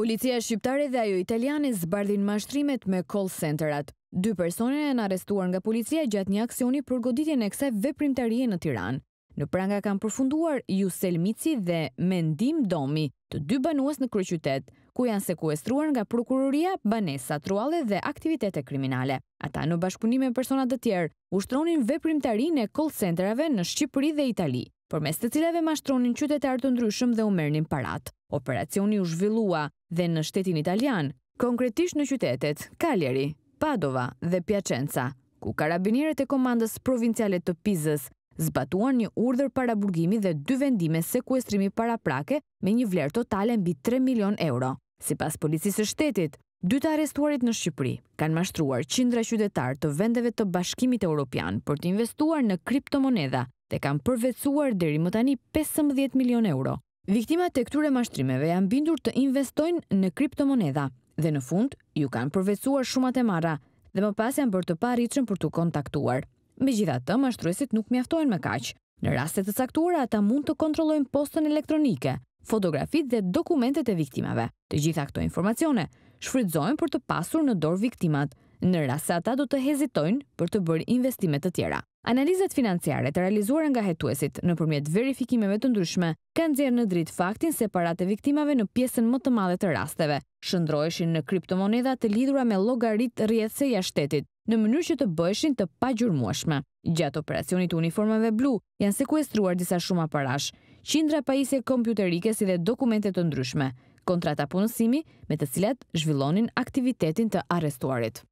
Policia shqiptare dhe ajo italiane zbardhin mashtrimet me call centerat. Dy persone e në arestuar nga policia gjatë një aksioni për goditjen e kse veprimtarie në Tiran. Në pranga kam përfunduar Jusel Mici dhe Mendim Domi, të dy banuas në kryqytet, ku janë sekuestruar nga prokuroria, banesa, truale dhe aktivitete kriminale. Ata në bashkëpunim e personat të tjerë ushtronin veprimtarin e call centerave në Shqipëri dhe Itali, për mes të cileve mashtronin qytetar të ndryshëm dhe u mërnin paratë operacioni u zhvillua dhe në shtetin italian, konkretisht në qytetet Kaljeri, Padova dhe Piacenza, ku karabinirët e komandës provincialet të Pizës zbatuan një urdhër para burgimi dhe dy vendime sekuestrimi para prake me një vlerë totale mbi 3 milion euro. Si pas policisë shtetit, dy të arestuarit në Shqipëri kanë mashtruar qindra qytetar të vendeve të bashkimit e Europian për të investuar në kriptomoneda dhe kanë përvecuar dheri më tani 15 milion euro. Viktimat e këture mashtrimeve janë bindur të investojnë në kriptomoneda dhe në fund ju kanë përvecuar shumat e mara dhe më pas janë bërë të qënë për të kontaktuar. Me gjitha të mashtruesit nuk mjaftojnë me kaqë. Në rastet të saktuara ata mund të kontrollojnë postën elektronike, fotografit dhe dokumentet e viktimave. Të gjitha këto informacione shfrytëzojnë për të pasur në dorë viktimat, në rast se ata do të hezitojnë për të bërë investime të tjera. Analizat financiare të realizuar nga hetuesit në përmjet verifikimeve të ndryshme kanë djerë në dritë faktin se parat e viktimave në pjesën më të madhe të rasteve shëndrojshin në kriptomoneda të lidhura me logarit rjetëse ja shtetit në mënyrë që të bëshin të pa gjurmuashme. Gjatë operacionit uniformave blu janë sekuestruar disa shumë aparash, qindra pajisje kompjuterike si dhe dokumentet të ndryshme, kontrata punësimi me të cilat zhvillonin aktivitetin të arrestuarit.